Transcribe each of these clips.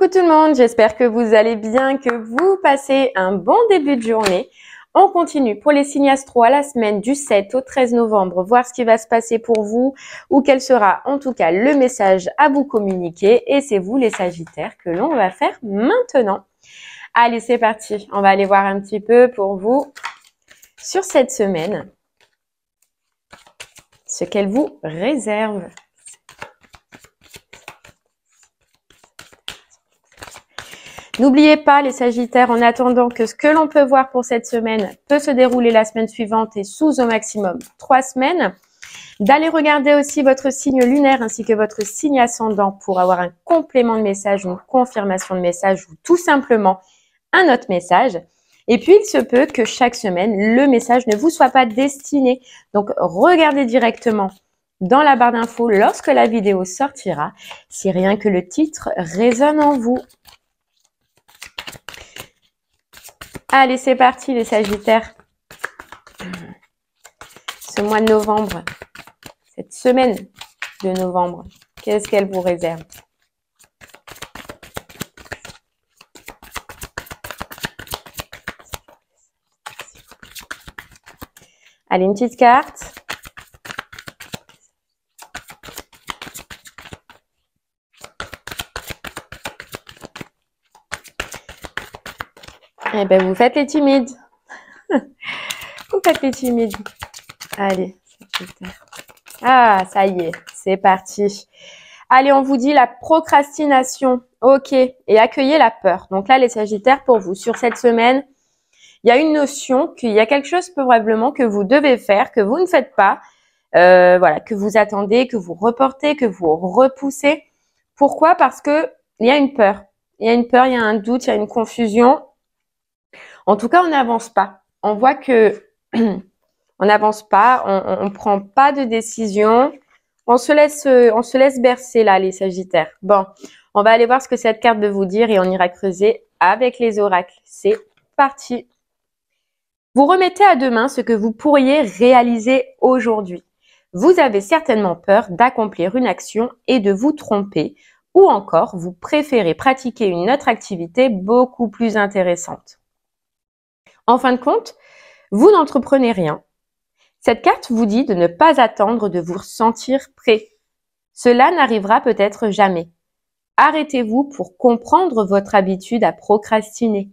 Coucou tout le monde, j'espère que vous allez bien, que vous passez un bon début de journée. On continue pour les signes astro à la semaine du 7 au 13 novembre, voir ce qui va se passer pour vous ou quel sera en tout cas le message à vous communiquer. Et c'est vous les Sagittaires que l'on va faire maintenant. Allez, c'est parti. On va aller voir un petit peu pour vous sur cette semaine ce qu'elle vous réserve. N'oubliez pas les Sagittaires, en attendant que ce que l'on peut voir pour cette semaine peut se dérouler la semaine suivante et sous au maximum trois semaines, d'aller regarder aussi votre signe lunaire ainsi que votre signe ascendant pour avoir un complément de message, une confirmation de message ou tout simplement un autre message. Et puis, il se peut que chaque semaine, le message ne vous soit pas destiné. Donc, regardez directement dans la barre d'infos lorsque la vidéo sortira, si rien que le titre résonne en vous. Allez, c'est parti les Sagittaires. Ce mois de novembre, cette semaine de novembre, qu'est-ce qu'elle vous réserve Allez, une petite carte. Eh ben, vous faites les timides. vous faites les timides. Allez. Ah, ça y est, c'est parti. Allez, on vous dit la procrastination. OK. Et accueillez la peur. Donc là, les Sagittaires, pour vous, sur cette semaine, il y a une notion qu'il y a quelque chose probablement que vous devez faire, que vous ne faites pas, euh, voilà, que vous attendez, que vous reportez, que vous repoussez. Pourquoi Parce que il y a une peur. Il y a une peur, il y a un doute, il y a une confusion. En tout cas, on n'avance pas. On voit que on n'avance pas, on, ne prend pas de décision. On se laisse, euh, on se laisse bercer là, les Sagittaires. Bon, on va aller voir ce que cette carte veut vous dire et on ira creuser avec les oracles. C'est parti. Vous remettez à demain ce que vous pourriez réaliser aujourd'hui. Vous avez certainement peur d'accomplir une action et de vous tromper, ou encore vous préférez pratiquer une autre activité beaucoup plus intéressante. En fin de compte, vous n'entreprenez rien. Cette carte vous dit de ne pas attendre de vous sentir prêt. Cela n'arrivera peut-être jamais. Arrêtez-vous pour comprendre votre habitude à procrastiner.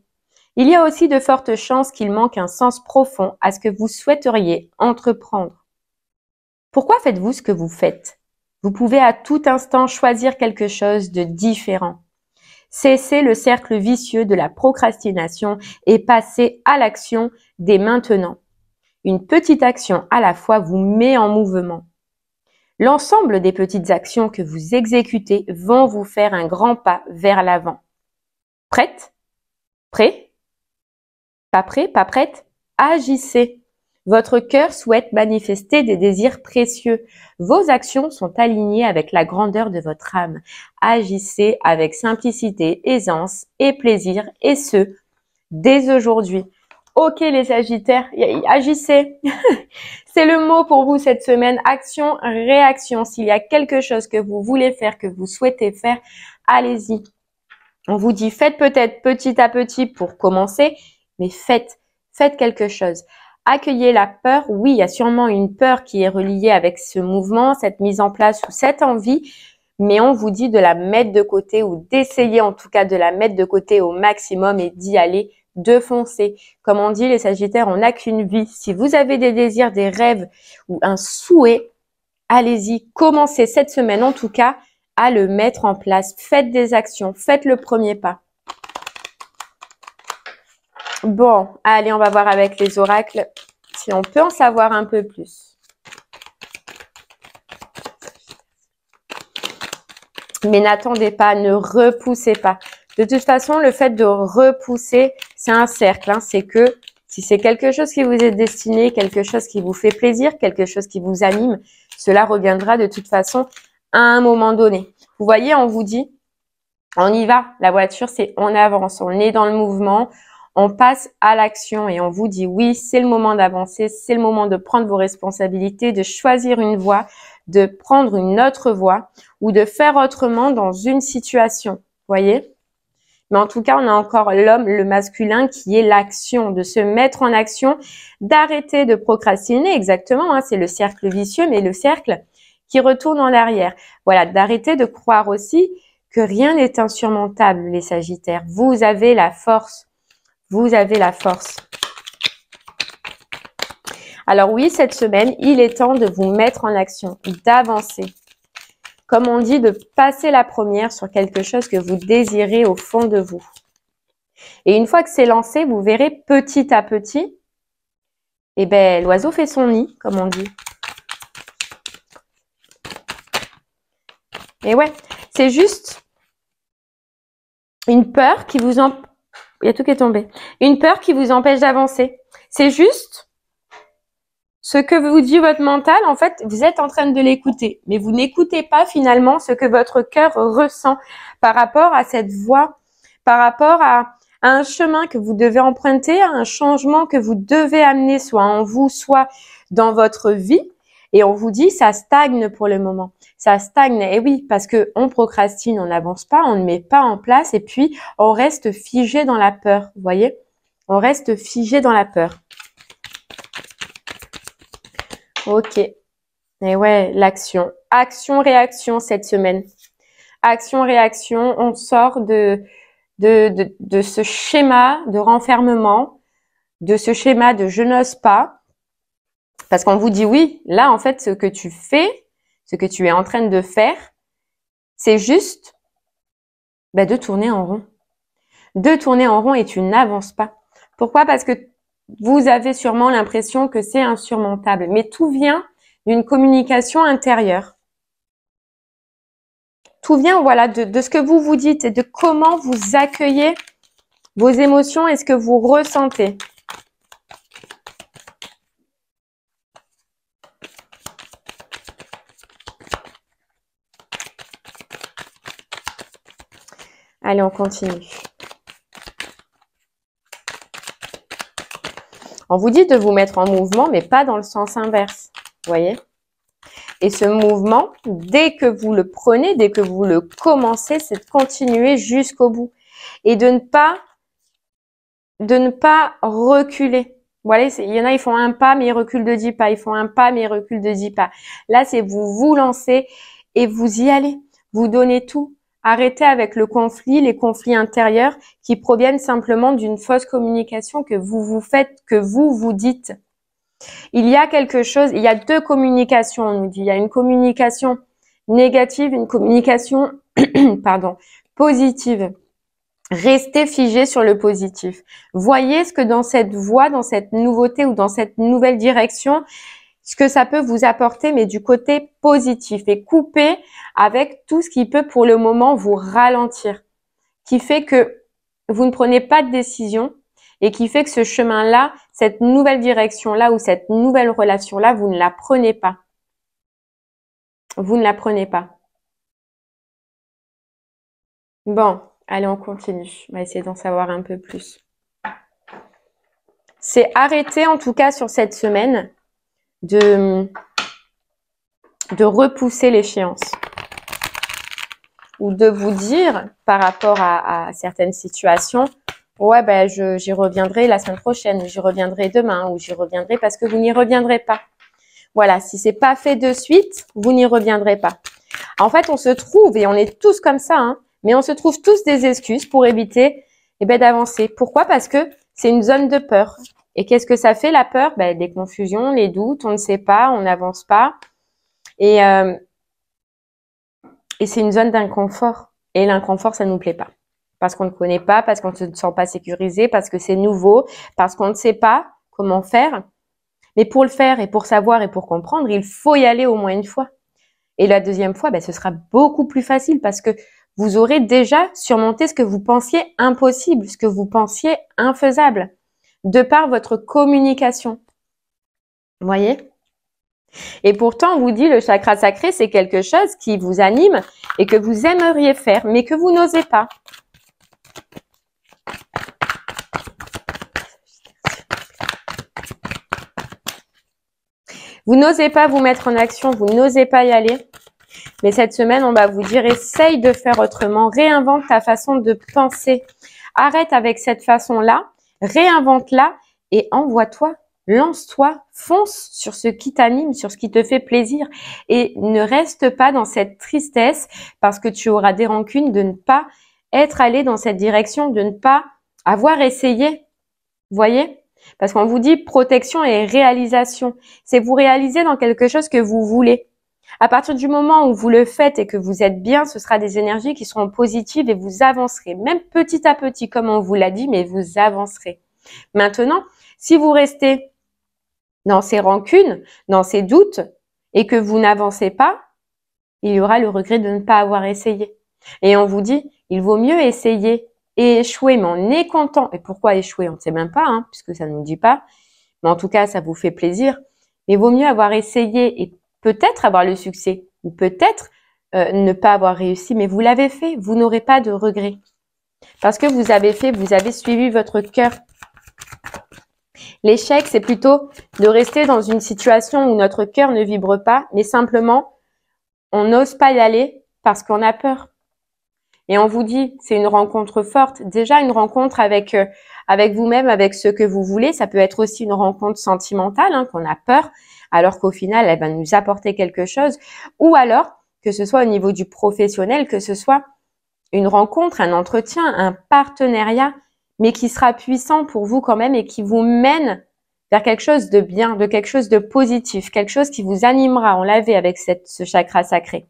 Il y a aussi de fortes chances qu'il manque un sens profond à ce que vous souhaiteriez entreprendre. Pourquoi faites-vous ce que vous faites Vous pouvez à tout instant choisir quelque chose de différent. Cessez le cercle vicieux de la procrastination et passez à l'action dès maintenant. Une petite action à la fois vous met en mouvement. L'ensemble des petites actions que vous exécutez vont vous faire un grand pas vers l'avant. Prête Prêt Pas prêt Pas prête Agissez votre cœur souhaite manifester des désirs précieux. Vos actions sont alignées avec la grandeur de votre âme. Agissez avec simplicité, aisance et plaisir, et ce, dès aujourd'hui. Ok les Sagittaires, agissez. C'est le mot pour vous cette semaine. Action, réaction. S'il y a quelque chose que vous voulez faire, que vous souhaitez faire, allez-y. On vous dit faites peut-être petit à petit pour commencer, mais faites, faites quelque chose. Accueillez la peur. Oui, il y a sûrement une peur qui est reliée avec ce mouvement, cette mise en place ou cette envie, mais on vous dit de la mettre de côté ou d'essayer en tout cas de la mettre de côté au maximum et d'y aller de foncer. Comme on dit, les Sagittaires, on n'a qu'une vie. Si vous avez des désirs, des rêves ou un souhait, allez-y, commencez cette semaine en tout cas à le mettre en place. Faites des actions, faites le premier pas. Bon, allez, on va voir avec les oracles si on peut en savoir un peu plus. Mais n'attendez pas, ne repoussez pas. De toute façon, le fait de repousser, c'est un cercle. Hein. c'est que si c'est quelque chose qui vous est destiné, quelque chose qui vous fait plaisir, quelque chose qui vous anime, cela reviendra de toute façon à un moment donné. Vous voyez, on vous dit, on y va. La voiture, c'est on avance, on est dans le mouvement, on passe à l'action et on vous dit oui, c'est le moment d'avancer, c'est le moment de prendre vos responsabilités, de choisir une voie, de prendre une autre voie ou de faire autrement dans une situation. Voyez Mais en tout cas, on a encore l'homme, le masculin qui est l'action, de se mettre en action, d'arrêter de procrastiner, exactement, hein, c'est le cercle vicieux, mais le cercle qui retourne en arrière. Voilà, d'arrêter de croire aussi que rien n'est insurmontable, les Sagittaires. Vous avez la force vous avez la force. Alors oui, cette semaine, il est temps de vous mettre en action, d'avancer. Comme on dit, de passer la première sur quelque chose que vous désirez au fond de vous. Et une fois que c'est lancé, vous verrez petit à petit, eh ben, l'oiseau fait son nid, comme on dit. Et ouais, c'est juste une peur qui vous, en, il y a tout qui est tombé. Une peur qui vous empêche d'avancer. C'est juste ce que vous dit votre mental. En fait, vous êtes en train de l'écouter, mais vous n'écoutez pas finalement ce que votre cœur ressent par rapport à cette voix, par rapport à, un chemin que vous devez emprunter, à un changement que vous devez amener soit en vous, soit dans votre vie. Et on vous dit, ça stagne pour le moment. Ça stagne. Et oui, parce que on procrastine, on n'avance pas, on ne met pas en place et puis on reste figé dans la peur. Vous voyez? On reste figé dans la peur. Ok. Et ouais, l'action. Action-réaction cette semaine. Action-réaction. On sort de, de, ce schéma de renfermement, de ce schéma de je n'ose pas. Parce qu'on vous dit oui, là, en fait, ce que tu fais, ce que tu es en train de faire, c'est juste bah, de tourner en rond. De tourner en rond et tu n'avances pas. Pourquoi Parce que vous avez sûrement l'impression que c'est insurmontable. Mais tout vient d'une communication intérieure. Tout vient, voilà, de, de, ce que vous vous dites et de comment vous accueillez vos émotions et ce que vous ressentez. Allez, on continue. On vous dit de vous mettre en mouvement, mais pas dans le sens inverse. voyez Et ce mouvement, dès que vous le prenez, dès que vous le commencez, c'est de continuer jusqu'au bout. Et de ne pas, de ne pas reculer. Voilà, il y en a, ils font un pas, mais ils reculent de dix pas. Ils font un pas, mais ils reculent de dix pas. Là, c'est vous vous lancez et vous y allez. Vous donnez tout. Arrêtez avec le conflit, les conflits intérieurs qui proviennent simplement d'une fausse communication que vous vous faites, que vous vous dites. Il y a quelque chose, il y a deux communications, on nous dit. Il y a une communication négative, une communication, pardon, positive. Restez figé sur le positif. Voyez ce que dans cette voie, dans cette nouveauté ou dans cette nouvelle direction, ce que ça peut vous apporter, mais du côté positif et couper avec tout ce qui peut pour le moment vous ralentir, qui fait que vous ne prenez pas de décision et qui fait que ce chemin-là, cette nouvelle direction-là ou cette nouvelle relation-là, vous ne la prenez pas. Vous ne la prenez pas. Bon, allez, on continue. On va essayer d'en savoir un peu plus. C'est arrêter en tout cas sur cette semaine de, de repousser l'échéance ou de vous dire par rapport à, certaines situations, ouais, ben, j'y reviendrai la semaine prochaine, j'y reviendrai demain, ou j'y reviendrai parce que vous n'y reviendrez pas. Voilà, si c'est pas fait de suite, vous n'y reviendrez pas. En fait, on se trouve, et on est tous comme ça, hein, mais on se trouve tous des excuses pour éviter et eh ben, d'avancer. Pourquoi Parce que c'est une zone de peur. Et qu'est-ce que ça fait la peur ben, Des confusions, les doutes, on ne sait pas, on n'avance pas. Et, euh, c'est une zone d'inconfort. Et l'inconfort, ça ne nous plaît pas. Parce qu'on ne connaît pas, parce qu'on ne se sent pas sécurisé, parce que c'est nouveau, parce qu'on ne sait pas comment faire. Mais pour le faire et pour savoir et pour comprendre, il faut y aller au moins une fois. Et la deuxième fois, ben, ce sera beaucoup plus facile parce que vous aurez déjà surmonté ce que vous pensiez impossible, ce que vous pensiez infaisable de par votre communication. Vous voyez Et pourtant, on vous dit le chakra sacré, c'est quelque chose qui vous anime et que vous aimeriez faire, mais que vous n'osez pas. Vous n'osez pas vous mettre en action, vous n'osez pas y aller. Mais cette semaine, on va vous dire, essaye de faire autrement, réinvente ta façon de penser. Arrête avec cette façon-là Réinvente-la et envoie-toi, lance-toi, fonce sur ce qui t'anime, sur ce qui te fait plaisir et ne reste pas dans cette tristesse parce que tu auras des rancunes de ne pas être allé dans cette direction, de ne pas avoir essayé. Voyez Parce qu'on vous dit protection et réalisation. C'est vous réaliser dans quelque chose que vous voulez. À partir du moment où vous le faites et que vous êtes bien, ce sera des énergies qui seront positives et vous avancerez, même petit à petit, comme on vous l'a dit, mais vous avancerez. Maintenant, si vous restez dans ces rancunes, dans ces doutes, et que vous n'avancez pas, il y aura le regret de ne pas avoir essayé. Et on vous dit, il vaut mieux essayer et échouer, mais on est content. Et pourquoi échouer On ne sait même pas, hein, puisque ça ne nous dit pas. Mais en tout cas, ça vous fait plaisir. il vaut mieux avoir essayé et peut-être avoir le succès ou peut-être euh, ne pas avoir réussi, mais vous l'avez fait, vous n'aurez pas de regrets. Parce que vous avez fait, vous avez suivi votre cœur. L'échec, c'est plutôt de rester dans une situation où notre cœur ne vibre pas, mais simplement, on n'ose pas y aller parce qu'on a peur. Et on vous dit, c'est une rencontre forte. Déjà, une rencontre avec euh, avec vous-même, avec ce que vous voulez. Ça peut être aussi une rencontre sentimentale, hein, qu'on a peur, alors qu'au final, elle eh ben, va nous apporter quelque chose. Ou alors, que ce soit au niveau du professionnel, que ce soit une rencontre, un entretien, un partenariat, mais qui sera puissant pour vous quand même et qui vous mène vers quelque chose de bien, de quelque chose de positif, quelque chose qui vous animera. en laver avec ce chakra sacré.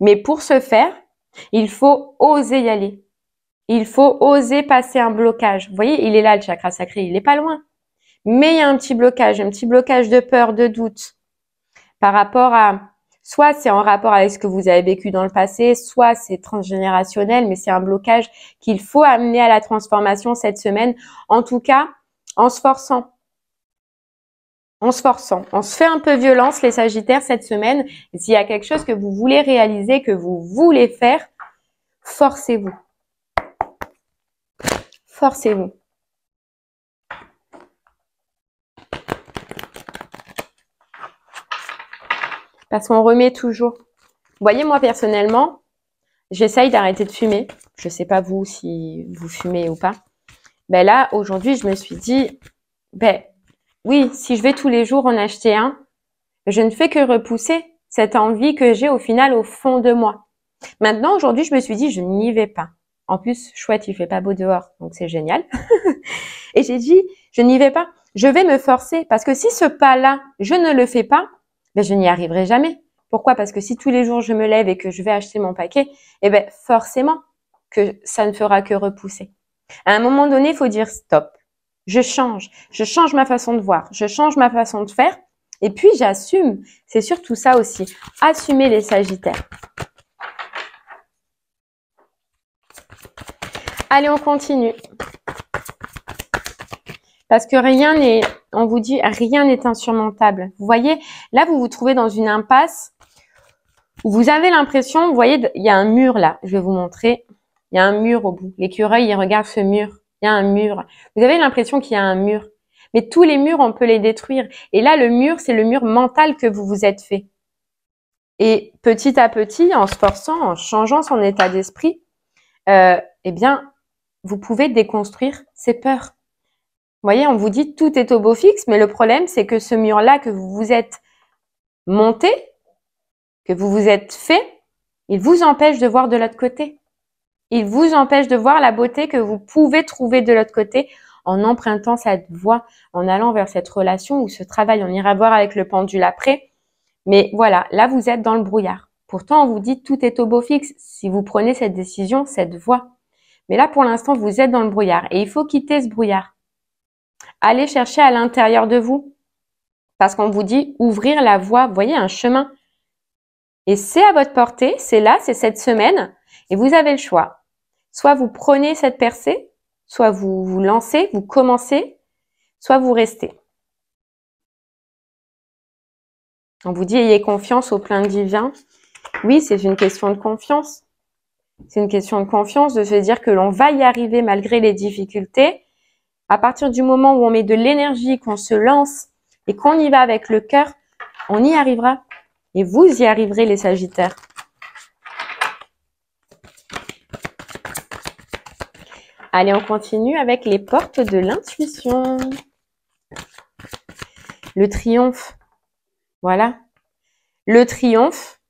Mais pour ce faire, il faut oser y aller. Il faut oser passer un blocage. Vous voyez, il est là, le chakra sacré, il n'est pas loin. Mais il y a un petit blocage, un petit blocage de peur, de doute par rapport à, soit c'est en rapport avec ce que vous avez vécu dans le passé, soit c'est transgénérationnel, mais c'est un blocage qu'il faut amener à la transformation cette semaine, en tout cas en se forçant. En se forçant. On se fait un peu violence, les Sagittaires, cette semaine. S'il y a quelque chose que vous voulez réaliser, que vous voulez faire, forcez-vous. Forcez-vous. parce qu'on remet toujours. Vous voyez, moi personnellement, j'essaye d'arrêter de fumer. Je sais pas vous si vous fumez ou pas. Mais ben là, aujourd'hui, je me suis dit, ben oui, si je vais tous les jours en acheter un, je ne fais que repousser cette envie que j'ai au final au fond de moi. Maintenant, aujourd'hui, je me suis dit, je n'y vais pas. En plus, chouette, il fait pas beau dehors, donc c'est génial. et j'ai dit, je n'y vais pas. Je vais me forcer parce que si ce pas-là, je ne le fais pas, je n'y arriverai jamais. Pourquoi Parce que si tous les jours je me lève et que je vais acheter mon paquet, eh ben, forcément que ça ne fera que repousser. À un moment donné, il faut dire stop. Je change. Je change ma façon de voir. Je change ma façon de faire. Et puis, j'assume. C'est surtout ça aussi. Assumer les sagittaires. Allez, on continue. Parce que rien n'est on vous dit rien n'est insurmontable. Vous voyez, là, vous vous trouvez dans une impasse où vous avez l'impression, vous voyez, il y a un mur là. Je vais vous montrer. Il y a un mur au bout. L'écureuil, il regarde ce mur. Il y a un mur. Vous avez l'impression qu'il y a un mur. Mais tous les murs, on peut les détruire. Et là, le mur, c'est le mur mental que vous vous êtes fait. Et petit à petit, en se forçant, en changeant son état d'esprit, euh, eh bien, vous pouvez déconstruire ces peurs voyez, on vous dit tout est au beau fixe, mais le problème, c'est que ce mur-là que vous vous êtes monté, que vous vous êtes fait, il vous empêche de voir de l'autre côté. Il vous empêche de voir la beauté que vous pouvez trouver de l'autre côté en empruntant cette voie, en allant vers cette relation ou ce travail. On ira voir avec le pendule après. Mais voilà, là, vous êtes dans le brouillard. Pourtant, on vous dit tout est au beau fixe si vous prenez cette décision, cette voie. Mais là, pour l'instant, vous êtes dans le brouillard et il faut quitter ce brouillard. Allez chercher à l'intérieur de vous. Parce qu'on vous dit ouvrir la voie, vous voyez, un chemin. Et c'est à votre portée, c'est là, c'est cette semaine, et vous avez le choix. Soit vous prenez cette percée, soit vous vous lancez, vous commencez, soit vous restez. On vous dit ayez confiance au plein divin. Oui, c'est une question de confiance. C'est une question de confiance de se dire que l'on va y arriver malgré les difficultés, à partir du moment où on met de l'énergie, qu'on se lance et qu'on y va avec le cœur, on y arrivera. Et vous y arriverez, les Sagittaires. Allez, on continue avec les portes de l'intuition. Le triomphe. Voilà. Le triomphe,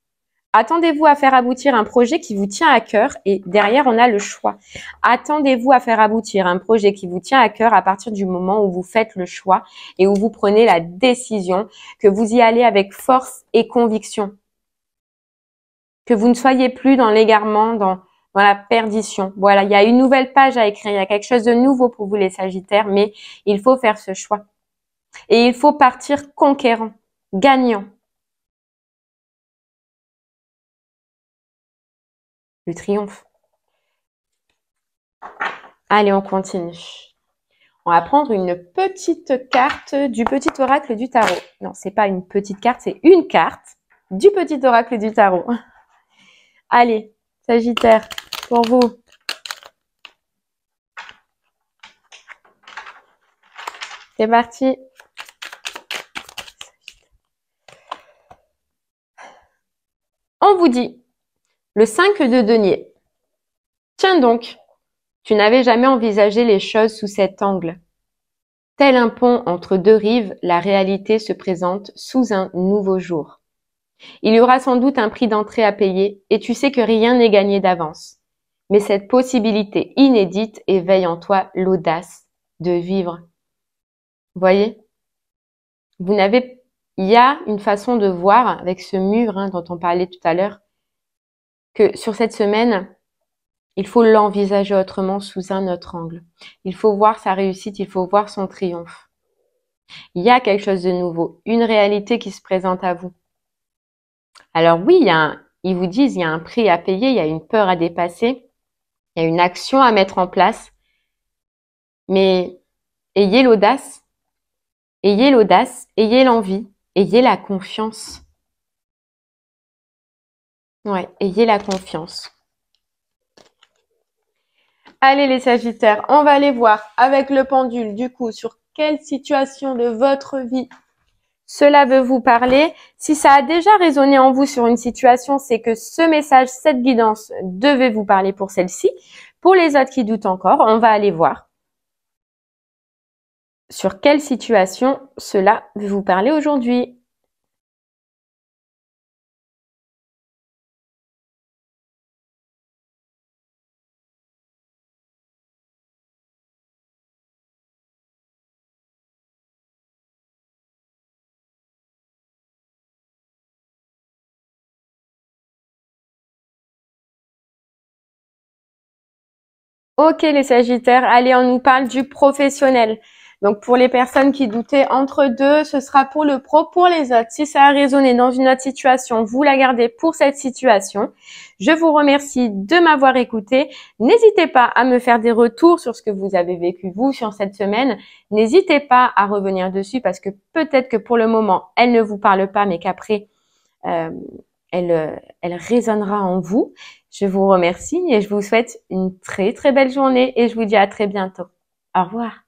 Attendez-vous à faire aboutir un projet qui vous tient à cœur et derrière, on a le choix. Attendez-vous à faire aboutir un projet qui vous tient à cœur à partir du moment où vous faites le choix et où vous prenez la décision, que vous y allez avec force et conviction. Que vous ne soyez plus dans l'égarement, dans, la perdition. Voilà, il y a une nouvelle page à écrire, il y a quelque chose de nouveau pour vous les Sagittaires, mais il faut faire ce choix. Et il faut partir conquérant, gagnant. le triomphe. Allez, on continue. On va prendre une petite carte du petit oracle du tarot. Non, c'est pas une petite carte, c'est une carte du petit oracle du tarot. Allez, Sagittaire, pour vous. C'est parti. On vous dit le 5 de denier. Tiens donc, tu n'avais jamais envisagé les choses sous cet angle. Tel un pont entre deux rives, la réalité se présente sous un nouveau jour. Il y aura sans doute un prix d'entrée à payer et tu sais que rien n'est gagné d'avance. Mais cette possibilité inédite éveille en toi l'audace de vivre. Voyez Vous n'avez... Il y a une façon de voir avec ce mur hein, dont on parlait tout à l'heure que sur cette semaine, il faut l'envisager autrement sous un autre angle. Il faut voir sa réussite, il faut voir son triomphe. Il y a quelque chose de nouveau, une réalité qui se présente à vous. Alors oui, il ils vous disent il y a un prix à payer, il y a une peur à dépasser, il y a une action à mettre en place, mais ayez l'audace, ayez l'audace, ayez l'envie, ayez la confiance. Ouais, ayez la confiance. Allez les Sagittaires, on va aller voir avec le pendule du coup sur quelle situation de votre vie cela veut vous parler. Si ça a déjà résonné en vous sur une situation, c'est que ce message, cette guidance devait vous parler pour celle-ci. Pour les autres qui doutent encore, on va aller voir sur quelle situation cela veut vous parler aujourd'hui. Ok les Sagittaires, allez, on nous parle du professionnel. Donc pour les personnes qui doutaient entre deux, ce sera pour le pro, pour les autres. Si ça a résonné dans une autre situation, vous la gardez pour cette situation. Je vous remercie de m'avoir écouté. N'hésitez pas à me faire des retours sur ce que vous avez vécu vous sur cette semaine. N'hésitez pas à revenir dessus parce que peut-être que pour le moment, elle ne vous parle pas, mais qu'après, euh, elle, euh, elle résonnera en vous. Je vous remercie et je vous souhaite une très très belle journée et je vous dis à très bientôt. Au revoir.